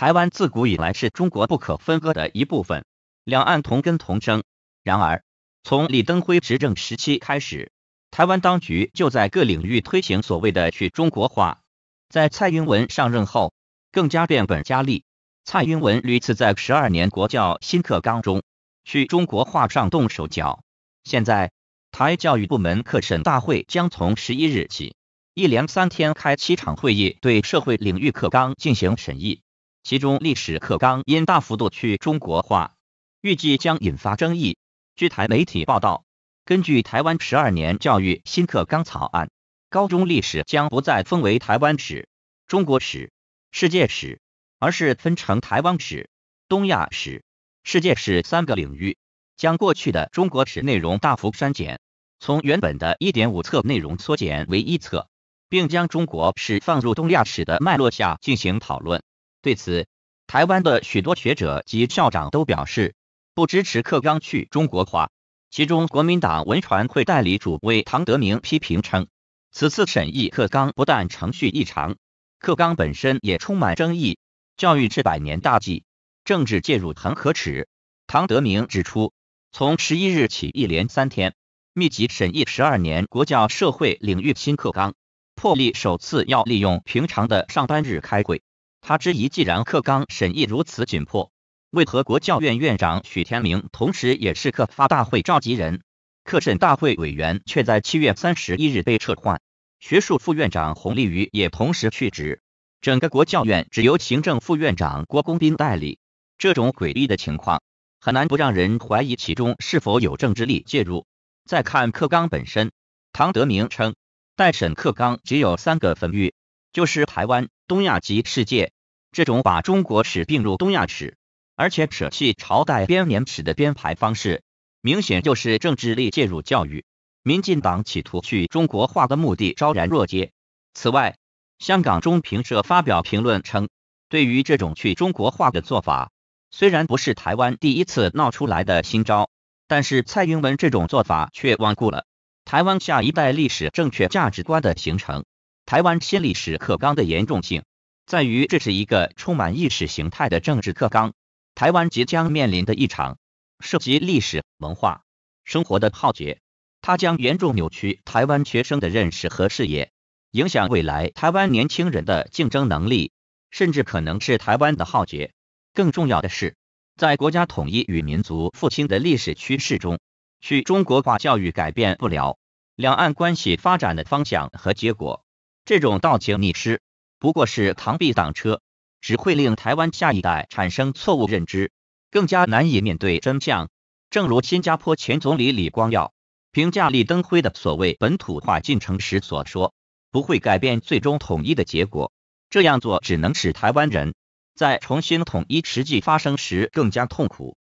台湾自古以来是中国不可分割的一部分，两岸同根同生。然而，从李登辉执政时期开始，台湾当局就在各领域推行所谓的“去中国化”。在蔡英文上任后，更加变本加厉。蔡英文屡次在十二年国教新课纲中“去中国化”上动手脚。现在，台教育部门课审大会将从十一日起，一连三天开七场会议，对社会领域课纲进行审议。其中历史课纲因大幅度去中国化，预计将引发争议。据台媒体报道，根据台湾十二年教育新课纲草案，高中历史将不再分为台湾史、中国史、世界史，而是分成台湾史、东亚史、世界史三个领域，将过去的中国史内容大幅删减，从原本的一点五册内容缩减为一册，并将中国史放入东亚史的脉络下进行讨论。对此，台湾的许多学者及校长都表示不支持课纲去中国化。其中，国民党文传会代理主委唐德明批评称，此次审议课纲不但程序异常，课纲本身也充满争议。教育是百年大计，政治介入很可耻。唐德明指出，从十一日起一连三天密集审议十二年国教社会领域新课纲，破例首次要利用平常的上班日开会。他质疑，既然克刚审议如此紧迫，为何国教院院长许天明同时也是克发大会召集人、克审大会委员，却在七月三十一日被撤换？学术副院长洪立瑜也同时去职，整个国教院只由行政副院长郭公斌代理。这种诡异的情况，很难不让人怀疑其中是否有政治力介入。再看克刚本身，唐德明称，待审克刚只有三个分域，就是台湾、东亚及世界。这种把中国史并入东亚史，而且舍弃朝代编年史的编排方式，明显就是政治力介入教育。民进党企图去中国化的目的昭然若揭。此外，香港中评社发表评论称，对于这种去中国化的做法，虽然不是台湾第一次闹出来的新招，但是蔡英文这种做法却罔顾了台湾下一代历史正确价值观的形成，台湾新历史课纲的严重性。在于这是一个充满意识形态的政治课纲。台湾即将面临的一场涉及历史、文化、生活的浩劫，它将严重扭曲台湾学生的认识和视野，影响未来台湾年轻人的竞争能力，甚至可能是台湾的浩劫。更重要的是，在国家统一与民族复兴的历史趋势中，去中国化教育改变不了两岸关系发展的方向和结果。这种倒行逆施。不过是螳臂挡车，只会令台湾下一代产生错误认知，更加难以面对真相。正如新加坡前总理李光耀评价李登辉的所谓本土化进程时所说：“不会改变最终统一的结果。这样做只能使台湾人在重新统一实际发生时更加痛苦。”